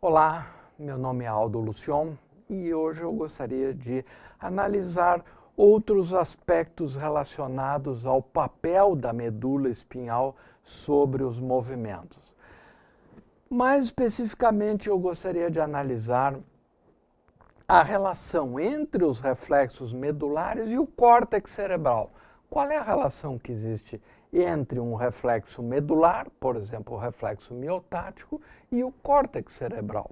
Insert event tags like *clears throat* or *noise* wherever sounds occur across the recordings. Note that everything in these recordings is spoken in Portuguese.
Olá, meu nome é Aldo Lucion e hoje eu gostaria de analisar outros aspectos relacionados ao papel da medula espinhal sobre os movimentos. Mais especificamente, eu gostaria de analisar a relação entre os reflexos medulares e o córtex cerebral. Qual é a relação que existe entre um reflexo medular, por exemplo, o reflexo miotático, e o córtex cerebral.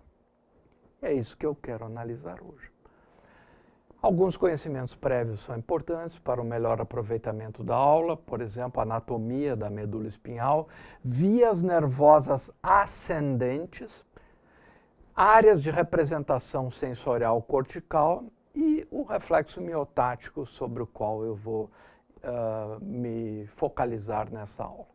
É isso que eu quero analisar hoje. Alguns conhecimentos prévios são importantes para o melhor aproveitamento da aula, por exemplo, anatomia da medula espinhal, vias nervosas ascendentes, áreas de representação sensorial cortical e o reflexo miotático sobre o qual eu vou uh, me focalizar nessa aula.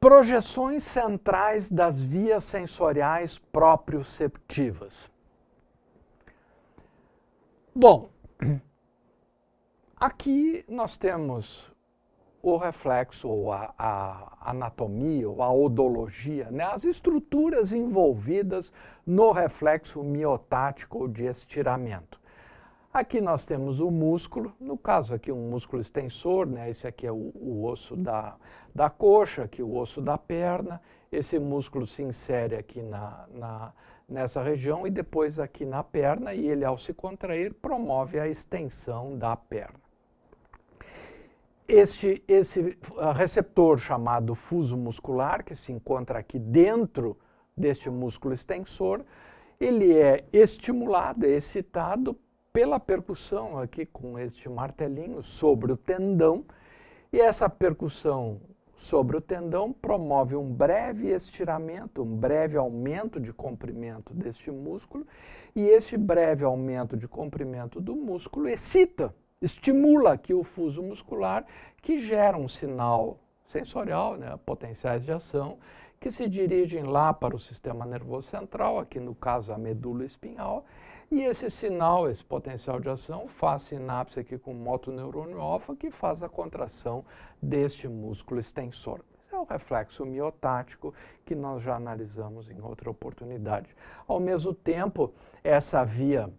Projeções centrais das vias sensoriais proprioceptivas. Bom, *clears throat* aqui nós temos o reflexo, ou a, a, anatomia, ou a odologia, né? as estruturas envolvidas no reflexo miotático ou de estiramento. Aqui nós temos o músculo, no caso aqui um músculo extensor, né? esse aqui é o, o osso da, da coxa, aqui o osso da perna, esse músculo se insere aqui na, na, nessa região e depois aqui na perna e ele ao se contrair promove a extensão da perna. Este, esse ah, receptor chamado fuso muscular, que se encontra aqui dentro deste músculo extensor, ele é estimulado, é excitado pela percussão aqui com este martelinho sobre o tendão. E essa percussão sobre o tendão promove um breve estiramento, um breve aumento de comprimento deste músculo, e esse breve aumento de comprimento do músculo excita, estimula aqui o fuso muscular, que gera um sinal sensorial, né, potenciais de ação, que se dirigem lá para o sistema nervoso central, aqui no caso a medula espinhal, e esse sinal, esse potencial de ação, faz sinapse aqui com o motoneurônio alfa, que faz a contração deste músculo extensor é o reflexo miotático que nós já analisamos em outra oportunidade. Ao mesmo tempo, essa via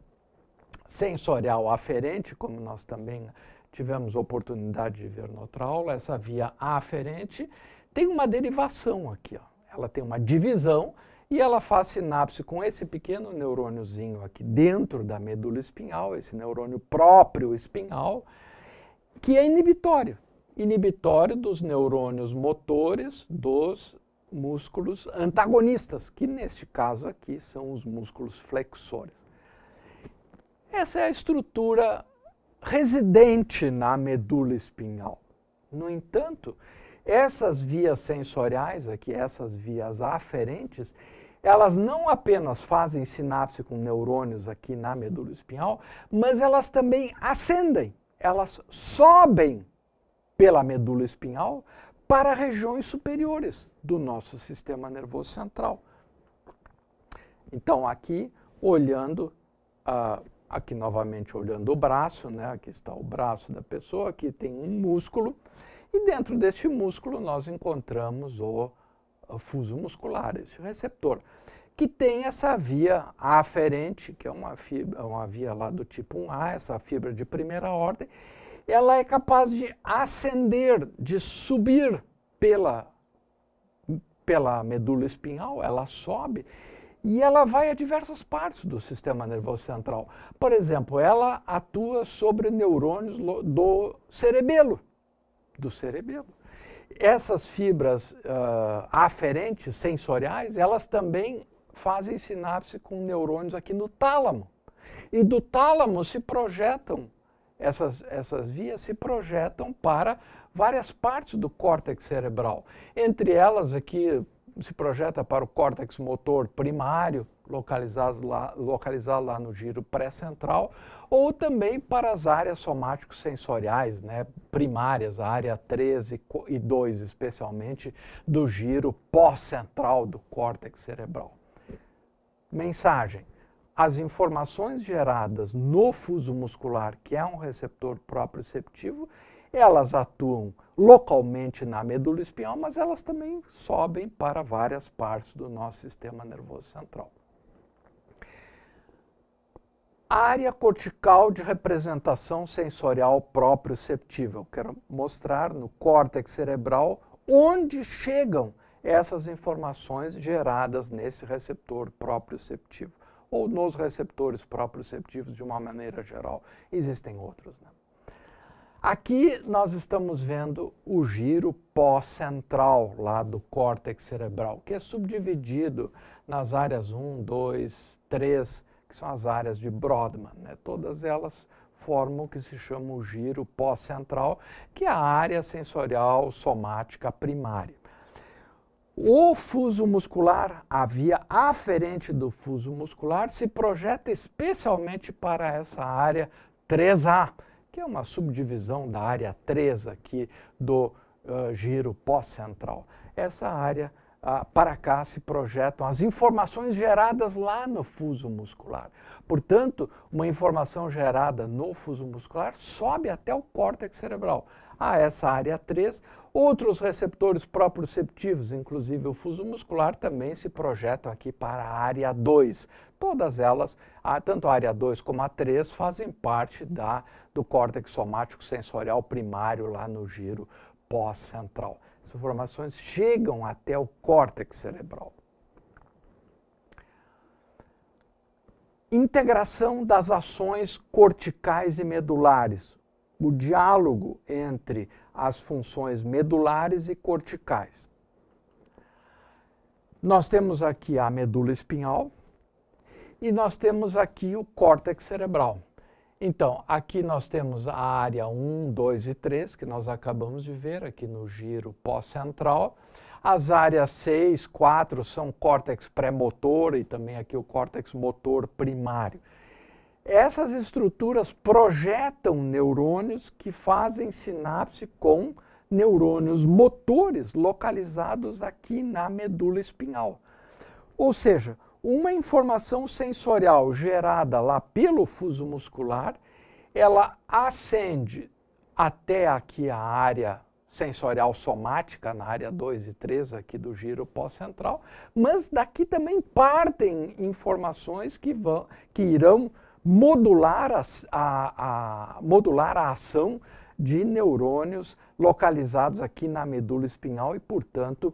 sensorial aferente, como nós também tivemos oportunidade de ver na outra aula, essa via aferente tem uma derivação aqui, ó ela tem uma divisão e ela faz sinapse com esse pequeno neurôniozinho aqui dentro da medula espinhal, esse neurônio próprio espinhal, que é inibitório. Inibitório dos neurônios motores dos músculos antagonistas, que neste caso aqui são os músculos flexores. Essa é a estrutura residente na medula espinhal. No entanto, essas vias sensoriais aqui, essas vias aferentes, elas não apenas fazem sinapse com neurônios aqui na medula espinhal, mas elas também ascendem, elas sobem pela medula espinhal para regiões superiores do nosso sistema nervoso central. Então aqui, olhando, uh, aqui novamente olhando o braço, né? aqui está o braço da pessoa, aqui tem um músculo, e dentro deste músculo nós encontramos o, fuso muscular, este receptor, que tem essa via aferente, que é uma, fibra, uma via lá do tipo 1A, essa fibra de primeira ordem, ela é capaz de ascender, de subir pela, pela medula espinhal, ela sobe e ela vai a diversas partes do sistema nervoso central. Por exemplo, ela atua sobre neurônios do cerebelo do cerebelo. Essas fibras uh, aferentes sensoriais, elas também fazem sinapse com neurônios aqui no tálamo. E do tálamo se projetam, essas, essas vias se projetam para várias partes do córtex cerebral. Entre elas aqui se projeta para o córtex motor primário, localizado lá, localizado lá no giro pré-central, ou também para as áreas somático-sensoriais, né, primárias, a área 13 e 2, especialmente, do giro pós-central do córtex cerebral. Mensagem. As informações geradas no fuso muscular, que é um receptor proprioceptivo, elas atuam localmente na medula espinhal, mas elas também sobem para várias partes do nosso sistema nervoso central área cortical de representação sensorial proprioceptível. Quero mostrar no córtex cerebral onde chegam essas informações geradas nesse receptor proprioceptivo ou nos receptores proprioceptivos de uma maneira geral. Existem outros. Né? Aqui nós estamos vendo o giro pós-central lá do córtex cerebral, que é subdividido nas áreas 1, 2, 3, que são as áreas de Brodmann. Né? Todas elas formam o que se chama o giro pós-central, que é a área sensorial somática primária. O fuso muscular, a via aferente do fuso muscular, se projeta especialmente para essa área 3A, que é uma subdivisão da área 3 aqui do uh, giro pós-central. Essa área ah, para cá se projetam as informações geradas lá no fuso muscular. Portanto, uma informação gerada no fuso muscular sobe até o córtex cerebral, a ah, essa área 3. Outros receptores proprioceptivos, inclusive o fuso muscular, também se projetam aqui para a área 2. Todas elas, tanto a área 2 como a 3, fazem parte da, do córtex somático sensorial primário lá no giro pós-central. As informações chegam até o córtex cerebral. Integração das ações corticais e medulares. O diálogo entre as funções medulares e corticais. Nós temos aqui a medula espinhal e nós temos aqui o córtex cerebral. Então, aqui nós temos a área 1, 2 e 3, que nós acabamos de ver aqui no giro pós-central. As áreas 6, 4 são córtex pré-motor e também aqui o córtex motor primário. Essas estruturas projetam neurônios que fazem sinapse com neurônios motores localizados aqui na medula espinhal. Ou seja, uma informação sensorial gerada lá pelo fuso muscular, ela ascende até aqui a área sensorial somática, na área 2 e 3 aqui do giro pós-central, mas daqui também partem informações que, vão, que irão modular a, a, a, modular a ação de neurônios localizados aqui na medula espinhal e, portanto,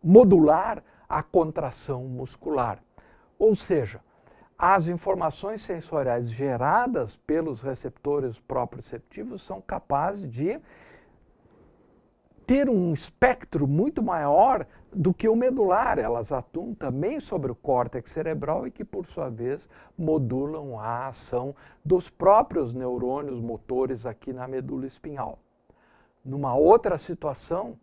modular a contração muscular. Ou seja, as informações sensoriais geradas pelos receptores proprioceptivos são capazes de ter um espectro muito maior do que o medular. Elas atuam também sobre o córtex cerebral e que, por sua vez, modulam a ação dos próprios neurônios motores aqui na medula espinhal. Numa outra situação,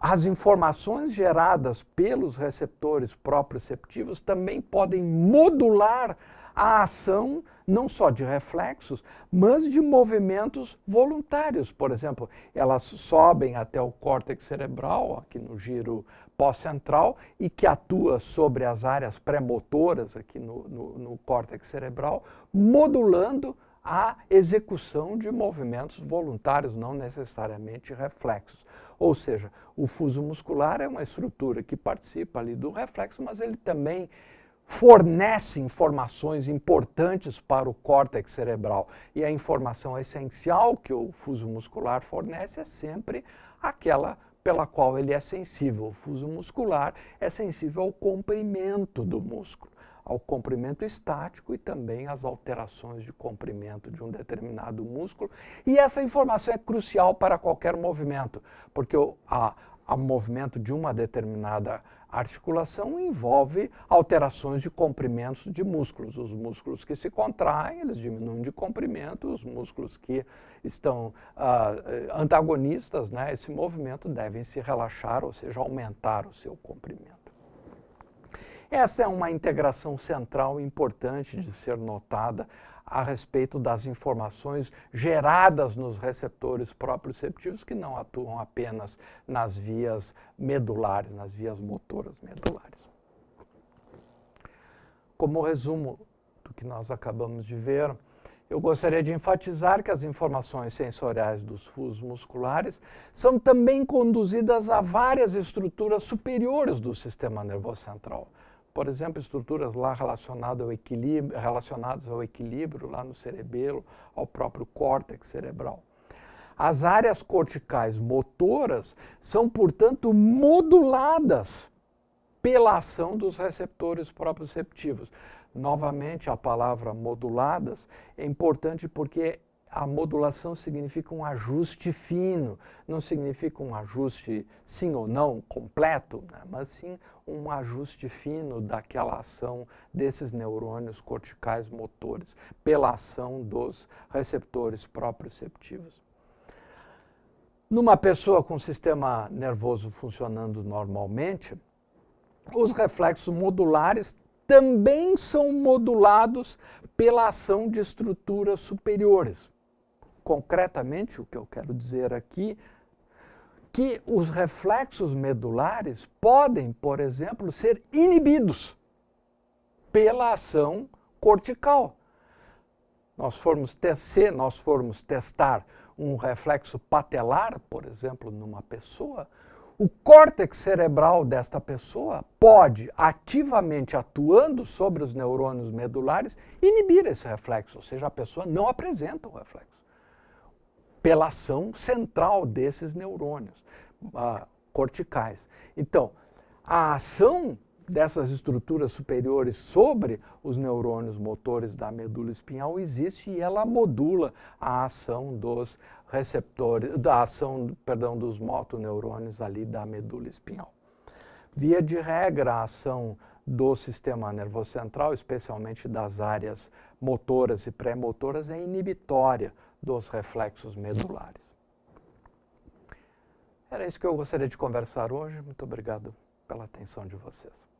as informações geradas pelos receptores proprioceptivos também podem modular a ação não só de reflexos, mas de movimentos voluntários. Por exemplo, elas sobem até o córtex cerebral, aqui no giro pós-central, e que atua sobre as áreas pré-motoras aqui no, no, no córtex cerebral, modulando a execução de movimentos voluntários, não necessariamente reflexos. Ou seja, o fuso muscular é uma estrutura que participa ali do reflexo, mas ele também fornece informações importantes para o córtex cerebral. E a informação essencial que o fuso muscular fornece é sempre aquela pela qual ele é sensível. O fuso muscular é sensível ao comprimento do músculo ao comprimento estático e também às alterações de comprimento de um determinado músculo. E essa informação é crucial para qualquer movimento, porque o a, a movimento de uma determinada articulação envolve alterações de comprimentos de músculos. Os músculos que se contraem, eles diminuem de comprimento, os músculos que estão uh, antagonistas, né, esse movimento devem se relaxar, ou seja, aumentar o seu comprimento. Essa é uma integração central importante de ser notada a respeito das informações geradas nos receptores proprioceptivos que não atuam apenas nas vias medulares, nas vias motoras medulares. Como resumo do que nós acabamos de ver, eu gostaria de enfatizar que as informações sensoriais dos fusos musculares são também conduzidas a várias estruturas superiores do sistema nervoso central, por exemplo, estruturas lá relacionadas ao equilíbrio, relacionadas ao equilíbrio lá no cerebelo, ao próprio córtex cerebral. As áreas corticais motoras são, portanto, moduladas pela ação dos receptores proprioceptivos. Novamente, a palavra moduladas é importante porque a modulação significa um ajuste fino, não significa um ajuste sim ou não completo, né? mas sim um ajuste fino daquela ação desses neurônios corticais motores pela ação dos receptores proprioceptivos. Numa pessoa com sistema nervoso funcionando normalmente, os reflexos modulares também são modulados pela ação de estruturas superiores concretamente o que eu quero dizer aqui, que os reflexos medulares podem, por exemplo, ser inibidos pela ação cortical. Nós formos se nós formos testar um reflexo patelar, por exemplo, numa pessoa, o córtex cerebral desta pessoa pode, ativamente atuando sobre os neurônios medulares, inibir esse reflexo, ou seja, a pessoa não apresenta o reflexo pela ação central desses neurônios ah, corticais. Então, a ação dessas estruturas superiores sobre os neurônios motores da medula espinhal existe e ela modula a ação dos receptores, da ação, perdão, dos motoneurônios ali da medula espinhal. Via de regra, a ação do sistema nervoso central, especialmente das áreas motoras e pré-motoras, é inibitória dos reflexos medulares. Era isso que eu gostaria de conversar hoje. Muito obrigado pela atenção de vocês.